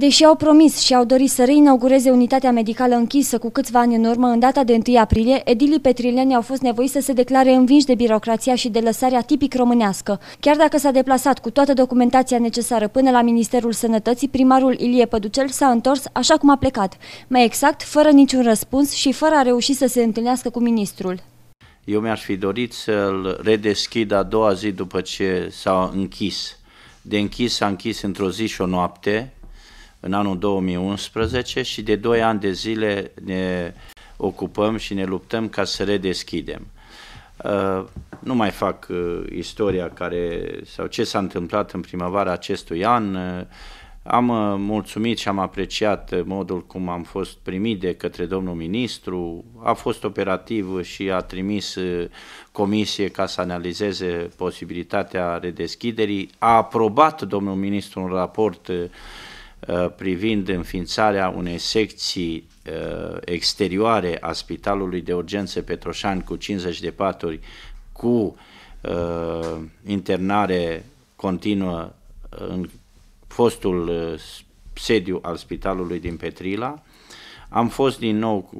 Deși au promis și au dorit să reinaugureze unitatea medicală închisă cu câțiva ani în urmă, în data de 1 aprilie, edilii petrileni au fost nevoiți să se declare învinși de birocrația și de lăsarea tipic românească. Chiar dacă s-a deplasat cu toată documentația necesară până la Ministerul Sănătății, primarul Ilie Păducel s-a întors așa cum a plecat, mai exact, fără niciun răspuns și fără a reuși să se întâlnească cu ministrul. Eu mi-aș fi dorit să-l redeschid a doua zi după ce s-a închis. De închis s-a închis într-o zi și o noapte, în anul 2011 și de 2 ani de zile ne ocupăm și ne luptăm ca să redeschidem. Uh, nu mai fac uh, istoria care sau ce s-a întâmplat în primăvara acestui an. Uh, am mulțumit și am apreciat modul cum am fost primit de către domnul ministru. A fost operativ și a trimis comisie ca să analizeze posibilitatea redeschiderii. A aprobat domnul ministru un raport uh, Uh, privind înființarea unei secții uh, exterioare a Spitalului de Urgențe Petroșani cu 50 de paturi cu uh, internare continuă în fostul sediu al Spitalului din Petrila, am fost din nou,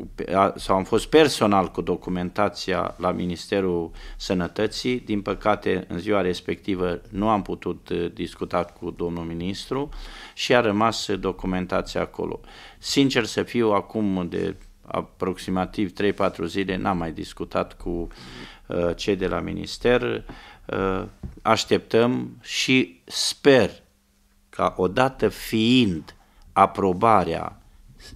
sau am fost personal cu documentația la Ministerul Sănătății. Din păcate, în ziua respectivă nu am putut uh, discuta cu domnul ministru și a rămas uh, documentația acolo. Sincer să fiu, acum de aproximativ 3-4 zile n-am mai discutat cu uh, cei de la minister. Uh, așteptăm și sper ca odată fiind aprobarea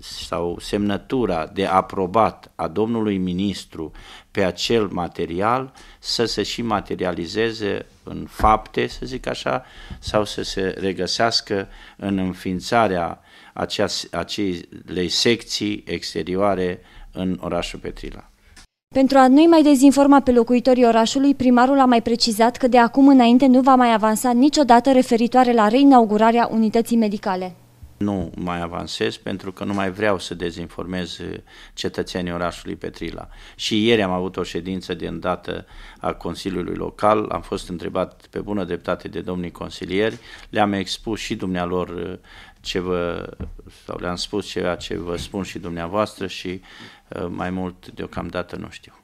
sau semnătura de aprobat a domnului ministru pe acel material să se și materializeze în fapte, să zic așa, sau să se regăsească în înființarea acelei secții exterioare în orașul Petrila. Pentru a nu-i mai dezinforma pe locuitorii orașului, primarul a mai precizat că de acum înainte nu va mai avansa niciodată referitoare la reinaugurarea unității medicale nu mai avansez pentru că nu mai vreau să dezinformez uh, cetățenii orașului Petrila. Și ieri am avut o ședință de îndată a Consiliului Local, am fost întrebat pe bună dreptate de domnii consilieri, le-am expus și dumnealor uh, ce vă, sau le-am spus ceea ce vă spun și dumneavoastră și uh, mai mult deocamdată nu știu.